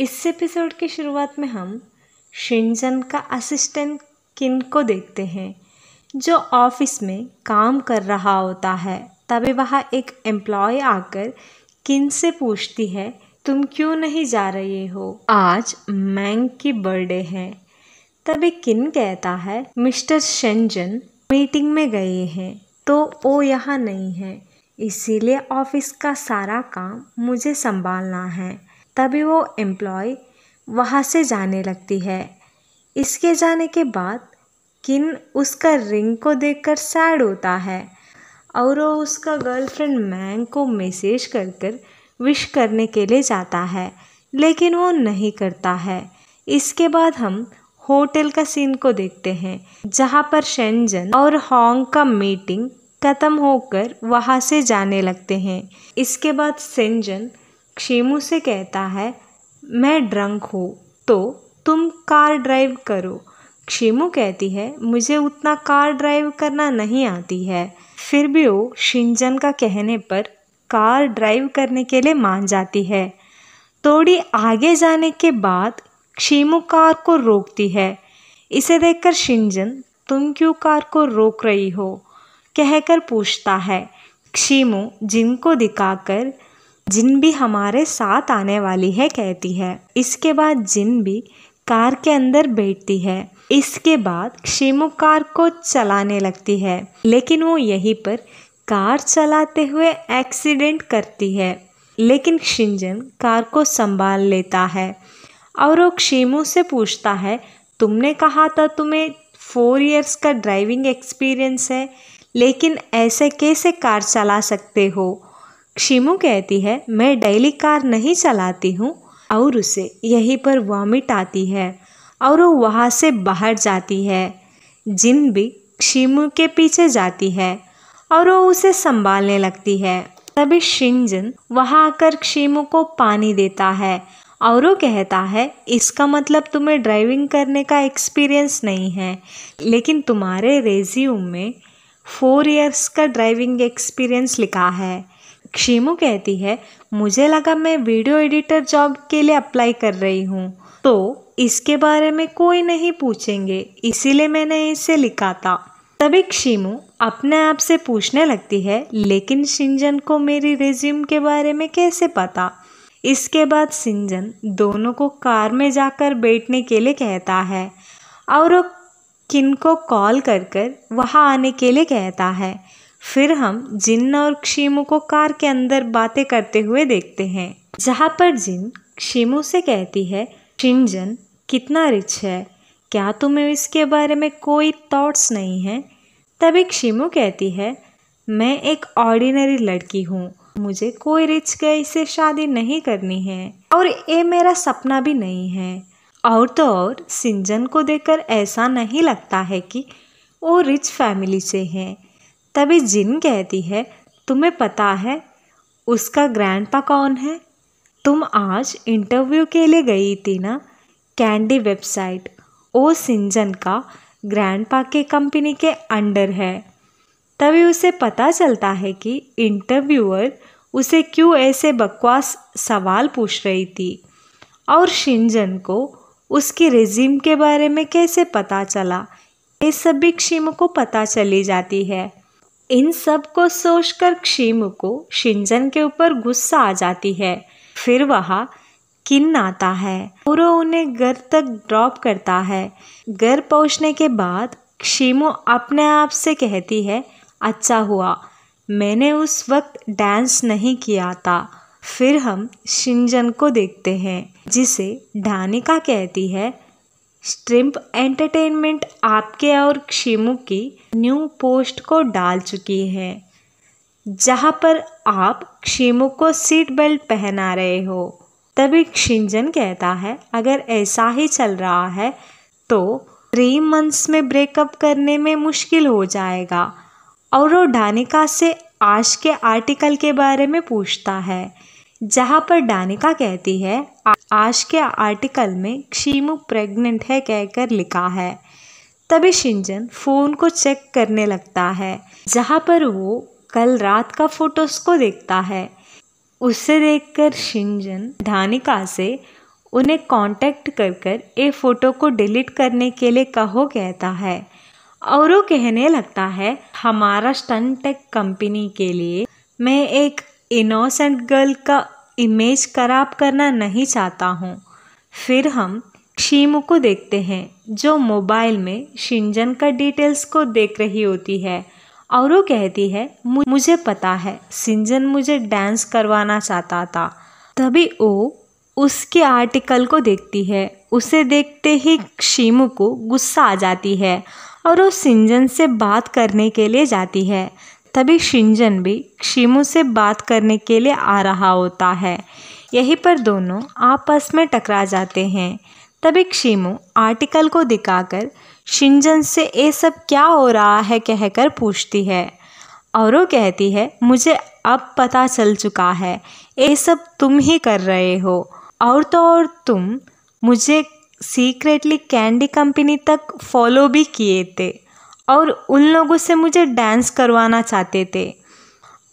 इस एपिसोड की शुरुआत में हम शिंजन का असिस्टेंट किन को देखते हैं जो ऑफिस में काम कर रहा होता है तभी वहाँ एक एम्प्लॉय आकर किन से पूछती है तुम क्यों नहीं जा रहे हो आज मैंग की बर्थडे है तभी किन कहता है मिस्टर शेंजन मीटिंग में गए हैं तो वो यहाँ नहीं है इसीलिए ऑफिस का सारा काम मुझे संभालना है तभी वो एम्प्लॉय वहाँ से जाने लगती है इसके जाने के बाद किन उसका रिंग को देखकर सैड होता है और वो उसका गर्लफ्रेंड मैंग को मैसेज कर कर विश करने के लिए जाता है लेकिन वो नहीं करता है इसके बाद हम होटल का सीन को देखते हैं जहाँ पर शेंजन और हॉन्ग का मीटिंग ख़त्म होकर वहाँ से जाने लगते हैं इसके बाद सेंजन क्षेमू से कहता है मैं ड्रंक हूँ तो तुम कार ड्राइव करो क्षेमू कहती है मुझे उतना कार ड्राइव करना नहीं आती है फिर भी वो शिंजन का कहने पर कार ड्राइव करने के लिए मान जाती है थोड़ी आगे जाने के बाद क्षीमु कार को रोकती है इसे देखकर शिंजन तुम क्यों कार को रोक रही हो कहकर पूछता है क्षीमु जिनको दिखाकर जिन भी हमारे साथ आने वाली है कहती है इसके बाद जिन भी कार के अंदर बैठती है इसके बाद शिमु कार को चलाने लगती है लेकिन वो यहीं पर कार चलाते हुए एक्सीडेंट करती है लेकिन शिंजन कार को संभाल लेता है और वो क्षेमो से पूछता है तुमने कहा था तुम्हें फोर इयर्स का ड्राइविंग एक्सपीरियंस है लेकिन ऐसे कैसे कार चला सकते हो शिमू कहती है मैं डेली कार नहीं चलाती हूँ और उसे यहीं पर वॉमिट आती है और वो वहाँ से बाहर जाती है जिन भी क्षीमू के पीछे जाती है और वो उसे संभालने लगती है तभी शिंजन वहाँ आकर क्षीमू को पानी देता है और वो कहता है इसका मतलब तुम्हें ड्राइविंग करने का एक्सपीरियंस नहीं है लेकिन तुम्हारे रेज्यूम में फोर इयर्स का ड्राइविंग एक्सपीरियंस लिखा है क्षीमू कहती है मुझे लगा मैं वीडियो एडिटर जॉब के लिए अप्लाई कर रही हूँ तो इसके बारे में कोई नहीं पूछेंगे इसीलिए मैंने इसे लिखा था तभी क्षीमू अपने आप से पूछने लगती है लेकिन सिंजन को मेरी रेज्यूम के बारे में कैसे पता इसके बाद सिंजन दोनों को कार में जाकर बैठने के लिए कहता है और वो किन को कॉल कर कर वहाँ आने के लिए कहता है फिर हम जिन्न और क्षीमू को कार के अंदर बातें करते हुए देखते हैं जहाँ पर जिन क्षीमू से कहती है शिंजन कितना रिच है क्या तुम्हें इसके बारे में कोई थॉट्स नहीं है तभी क्षीमू कहती है मैं एक ऑर्डिनरी लड़की हूँ मुझे कोई रिच गई से शादी नहीं करनी है और ये मेरा सपना भी नहीं है और तो और सिंजन को देखकर ऐसा नहीं लगता है कि वो रिच फैमिली से हैं तभी जिन कहती है तुम्हें पता है उसका ग्रैंडपा कौन है तुम आज इंटरव्यू के लिए गई थी ना कैंडी वेबसाइट ओ सिंजन का ग्रैंडपा के कंपनी के अंडर है तभी उसे पता चलता है कि इंटरव्यूअर उसे क्यों ऐसे बकवास सवाल पूछ रही थी और शिंजन को उसके रिज्यूम के बारे में कैसे पता चला ये सभी क्षीम को पता चली जाती है इन सब को सोचकर क्षीम को शिंजन के ऊपर गुस्सा आ जाती है फिर वह किन्न आता है और उन्हें घर तक ड्रॉप करता है घर पहुंचने के बाद क्षीमो अपने आप से कहती है अच्छा हुआ मैंने उस वक्त डांस नहीं किया था फिर हम शिंजन को देखते हैं जिसे ढानिका कहती है स्ट्रिम्प एंटरटेनमेंट आपके और क्षेमु की न्यू पोस्ट को डाल चुकी है जहाँ पर आप क्षेमु को सीट बेल्ट पहना रहे हो तभी क्षिंजन कहता है अगर ऐसा ही चल रहा है तो थ्री मंथ्स में ब्रेकअप करने में मुश्किल हो जाएगा और वो डानिका से आज के आर्टिकल के बारे में पूछता है जहां पर डानिका कहती है आज के आर्टिकल में क्षीमु प्रेग्नेंट है कहकर लिखा है तभी शिंजन फ़ोन को चेक करने लगता है जहाँ पर वो कल रात का फोटोस को देखता है उसे देखकर शिंजन धानिका से उन्हें कांटेक्ट कर कर ये फ़ोटो को डिलीट करने के लिए कहो कहता है और वो कहने लगता है हमारा स्टन टेक कंपनी के लिए मैं एक इनोसेंट गर्ल का इमेज खराब करना नहीं चाहता हूँ फिर हम शीमू को देखते हैं जो मोबाइल में शिंजन का डिटेल्स को देख रही होती है और वो कहती है मुझे पता है सिंजन मुझे डांस करवाना चाहता था तभी वो उसके आर्टिकल को देखती है उसे देखते ही शीमू को गुस्सा आ जाती है और वो सिंजन से बात करने के लिए जाती है तभी शिंजन भी शिमू से बात करने के लिए आ रहा होता है यहीं पर दोनों आपस में टकरा जाते हैं तभी क्षीमू आर्टिकल को दिखाकर शिंजन से ये सब क्या हो रहा है कहकर पूछती है और वो कहती है मुझे अब पता चल चुका है ये सब तुम ही कर रहे हो और तो और तुम मुझे सीक्रेटली कैंडी कंपनी तक फॉलो भी किए थे और उन लोगों से मुझे डांस करवाना चाहते थे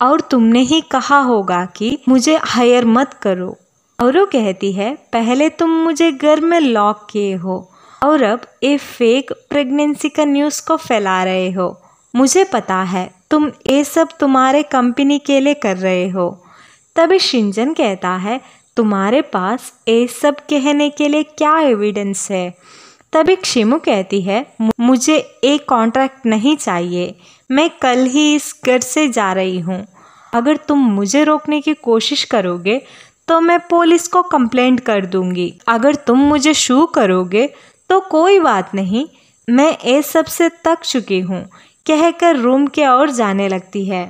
और तुमने ही कहा होगा कि मुझे हायर मत करो और वो कहती है पहले तुम मुझे घर में लॉक किए हो और अब ये फेक प्रेगनेंसी का न्यूज़ को फैला रहे हो मुझे पता है तुम ये सब तुम्हारे कंपनी के लिए कर रहे हो तभी शिंजन कहता है तुम्हारे पास ये सब कहने के लिए क्या एविडेंस है तभी क्षीमू कहती है मुझे एक कॉन्ट्रैक्ट नहीं चाहिए मैं कल ही इस घर से जा रही हूँ अगर तुम मुझे रोकने की कोशिश करोगे तो मैं पुलिस को कंप्लेंट कर दूंगी अगर तुम मुझे शू करोगे तो कोई बात नहीं मैं ये सब से तक चुकी हूँ कहकर रूम के और जाने लगती है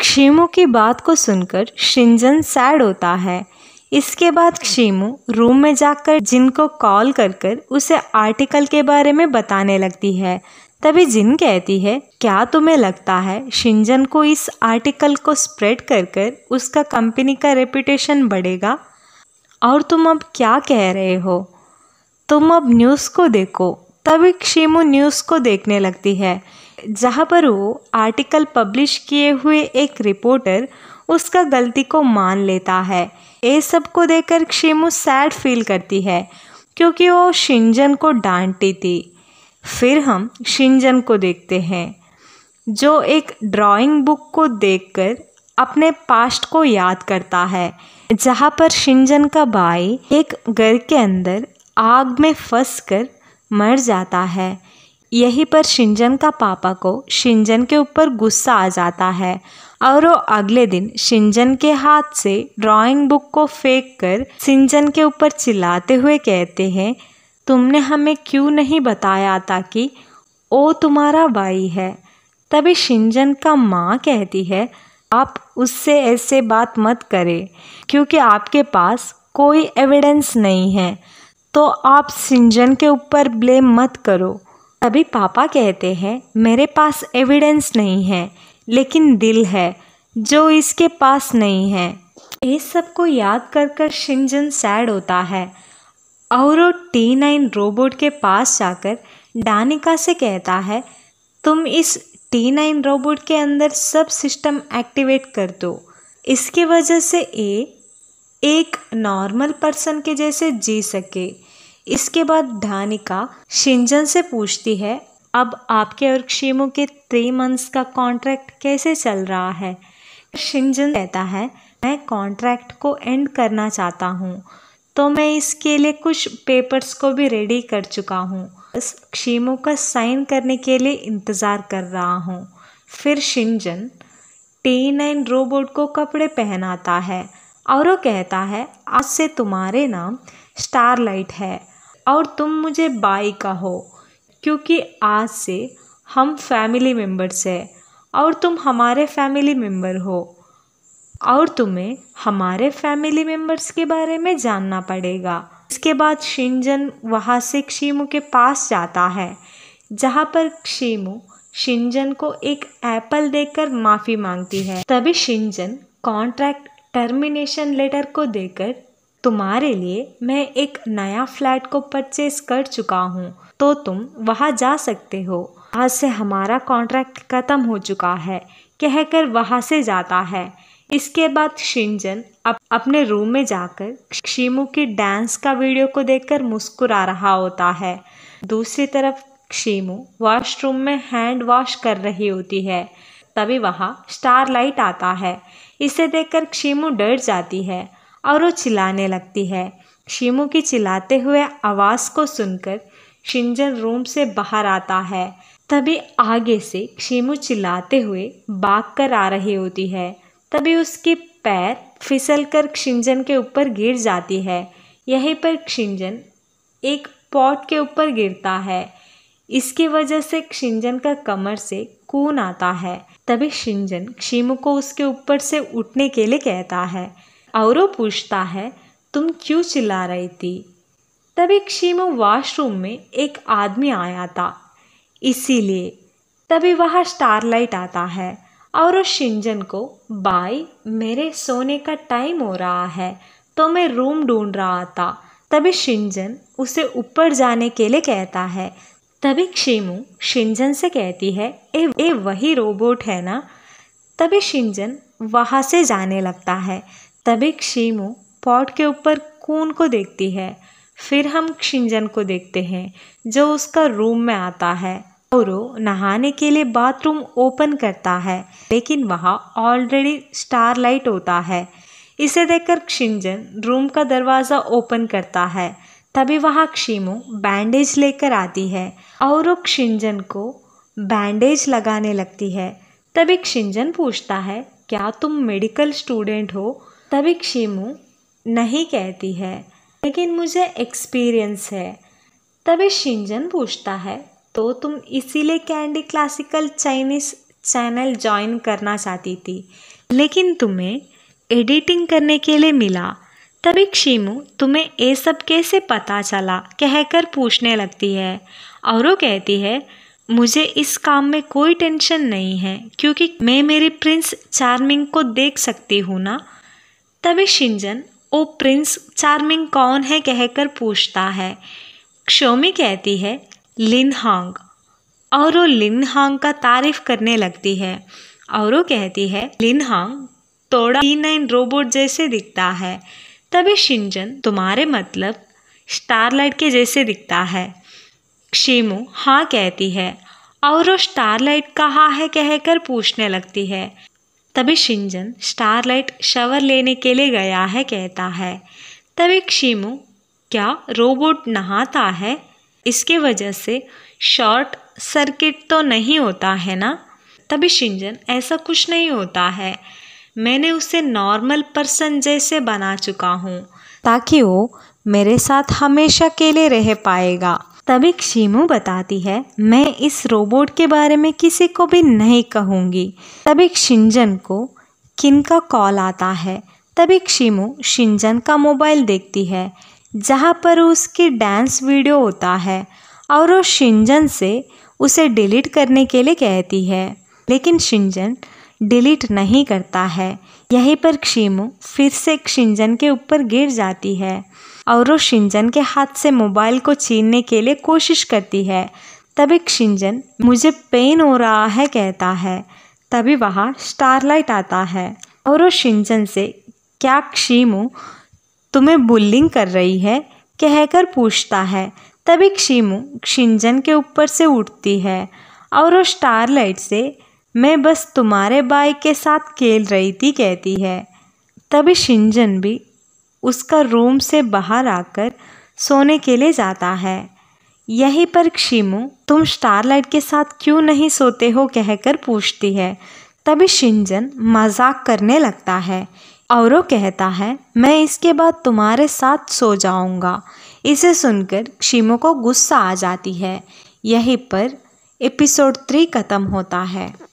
क्षीमू की बात को सुनकर शिंजन सैड होता है इसके बाद शीमू रूम में जाकर जिन को कॉल कर कर उसे आर्टिकल के बारे में बताने लगती है तभी जिन कहती है क्या तुम्हें लगता है शिंजन को इस आर्टिकल को स्प्रेड कर कर उसका कंपनी का रेपुटेशन बढ़ेगा और तुम अब क्या कह रहे हो तुम अब न्यूज़ को देखो तभी क्षीमू न्यूज़ को देखने लगती है जहाँ पर वो आर्टिकल पब्लिश किए हुए एक रिपोर्टर उसका गलती को मान लेता है ये सब को देखकर क्षेमू सैड फील करती है क्योंकि वो शिंजन को डांटती थी फिर हम शिंजन को देखते हैं जो एक ड्राइंग बुक को देखकर अपने पास्ट को याद करता है जहाँ पर शिंजन का भाई एक घर के अंदर आग में फंस कर मर जाता है यहीं पर शिंजन का पापा को शिंजन के ऊपर गुस्सा आ जाता है और वो अगले दिन शिंजन के हाथ से ड्राइंग बुक को फेंक कर शिंजन के ऊपर चिल्लाते हुए कहते हैं तुमने हमें क्यों नहीं बताया था कि ओ तुम्हारा भाई है तभी शिंजन का माँ कहती है आप उससे ऐसे बात मत करें क्योंकि आपके पास कोई एविडेंस नहीं है तो आप सिंजन के ऊपर ब्लेम मत करो तभी पापा कहते हैं मेरे पास एविडेंस नहीं है लेकिन दिल है जो इसके पास नहीं है ये सब को याद कर कर शिंजन सैड होता है और वो टी नाइन रोबोट के पास जाकर डानिका से कहता है तुम इस टी नाइन रोबोट के अंदर सब सिस्टम एक्टिवेट कर दो इसके वजह से ए एक नॉर्मल पर्सन के जैसे जी सके इसके बाद डानिका शिंजन से पूछती है अब आपके और क्षेमों के थ्री मंथ्स का कॉन्ट्रैक्ट कैसे चल रहा है शिंजन कहता है मैं कॉन्ट्रैक्ट को एंड करना चाहता हूँ तो मैं इसके लिए कुछ पेपर्स को भी रेडी कर चुका हूँ बस क्षीमो का साइन करने के लिए इंतज़ार कर रहा हूँ फिर शिंजन टी नाइन रोबोट को कपड़े पहनाता है और वो कहता है आज से तुम्हारे नाम स्टारलाइट है और तुम मुझे बाई का हो क्योंकि आज से हम फैमिली मेम्बर्स है और तुम हमारे फैमिली मेम्बर हो और तुम्हें हमारे फैमिली मेम्बर्स के बारे में जानना पड़ेगा इसके बाद शिंजन वहाँ से क्षीमु के पास जाता है जहाँ पर क्षीमु शिंजन को एक एप्पल देकर माफ़ी मांगती है तभी शिंजन कॉन्ट्रैक्ट टर्मिनेशन लेटर को देकर तुम्हारे लिए मैं एक नया फ्लैट को परचेज कर चुका हूँ तो तुम वहाँ जा सकते हो आज से हमारा कॉन्ट्रैक्ट ख़त्म हो चुका है कहकर वहाँ से जाता है इसके बाद शिंजन अप, अपने रूम में जाकर क्षीमू की डांस का वीडियो को देखकर मुस्कुरा रहा होता है दूसरी तरफ क्षीमू वॉशरूम में हैंड वॉश कर रही होती है तभी वहाँ स्टार लाइट आता है इसे देखकर क्षीमू डर जाती है और वो चिल्लाने लगती है क्षीमू की चिल्लाते हुए आवाज़ को सुनकर शिंजन रूम से बाहर आता है तभी आगे से क्षीमू चिल्लाते हुए भाग कर आ रही होती है तभी उसके पैर फिसल कर क्षिंजन के ऊपर गिर जाती है यहीं पर क्षिंजन एक पॉट के ऊपर गिरता है इसकी वजह से क्षिंजन का कमर से कून आता है तभी शिंजन क्षीमु को उसके ऊपर से उठने के लिए कहता है और पूछता है तुम क्यों चिल्ला रही थी तभी क्षीमो वॉशरूम में एक आदमी आया था इसीलिए तभी वहाँ स्टारलाइट आता है और उस शिंजन को बाई मेरे सोने का टाइम हो रहा है तो मैं रूम ढूंढ रहा था तभी शिंजन उसे ऊपर जाने के लिए कहता है तभी क्षीमू शिंजन से कहती है ए ए वही रोबोट है ना तभी शिंजन वहाँ से जाने लगता है तभी क्षीमू पॉट के ऊपर कून को देखती है फिर हम क्षिंजन को देखते हैं जो उसका रूम में आता है और वो नहाने के लिए बाथरूम ओपन करता है लेकिन वहाँ ऑलरेडी स्टार लाइट होता है इसे देखकर क्षिंजन रूम का दरवाज़ा ओपन करता है तभी वहाँ क्षीमो बैंडेज लेकर आती है और वो क्षिंजन को बैंडेज लगाने लगती है तभी क्षिंजन पूछता है क्या तुम मेडिकल स्टूडेंट हो तभी क्षीमो नहीं कहती है लेकिन मुझे एक्सपीरियंस है तभी शिंजन पूछता है तो तुम इसीलिए Candy classical Chinese channel join करना चाहती थी लेकिन तुम्हें एडिटिंग करने के लिए मिला तभी क्षीमु तुम्हें ये सब कैसे पता चला कहकर पूछने लगती है और वो कहती है मुझे इस काम में कोई टेंशन नहीं है क्योंकि मैं मेरी प्रिंस चार्मिंग को देख सकती हूँ ना तभी शिंजन ओ प्रिंस चार्मिंग कौन है कहकर पूछता है क्षोमी कहती है लिन हांग और वो लिन हांग का तारीफ करने लगती है और वो कहती है लिन हांग तोड़ा टी नाइन रोबोट जैसे दिखता है तभी शिंजन तुम्हारे मतलब स्टारलाइट के जैसे दिखता है क्षीमू हाँ कहती है और वो स्टारलाइट कहाँ है कहकर पूछने लगती है तभी शिंजन स्टारलाइट शावर लेने के लिए गया है कहता है तभी क्षीमु क्या रोबोट नहाता है इसके वजह से शॉर्ट सर्किट तो नहीं होता है ना तभी शिंजन ऐसा कुछ नहीं होता है मैंने उसे नॉर्मल पर्सन जैसे बना चुका हूँ ताकि वो मेरे साथ हमेशा के लिए रह पाएगा तभी क्षीमू बताती है मैं इस रोबोट के बारे में किसी को भी नहीं कहूँगी तभी शिंजन को किन का कॉल आता है तभी क्षीमू शिंजन का मोबाइल देखती है जहाँ पर उसकी डांस वीडियो होता है और वो शिंजन से उसे डिलीट करने के लिए कहती है लेकिन शिंजन डिलीट नहीं करता है यहीं पर क्षीमू फिर से शिंजन के ऊपर गिर जाती है और वो शिंजन के हाथ से मोबाइल को छीनने के लिए कोशिश करती है तभी शिंजन मुझे पेन हो रहा है कहता है तभी वहाँ स्टारलाइट आता है और वो शिंजन से क्या क्षीमु तुम्हें बुलिंग कर रही है कहकर पूछता है तभी क्षीमु शिंजन के ऊपर से उठती है और वो स्टारलाइट से मैं बस तुम्हारे बाइक के साथ खेल रही थी कहती है तभी शिंजन भी उसका रूम से बाहर आकर सोने के लिए जाता है यहीं पर क्षीमू तुम स्टारलाइट के साथ क्यों नहीं सोते हो कहकर पूछती है तभी शिंजन मजाक करने लगता है वो कहता है मैं इसके बाद तुम्हारे साथ सो जाऊंगा इसे सुनकर क्षीमो को गुस्सा आ जाती है यहीं पर एपिसोड थ्री ख़त्म होता है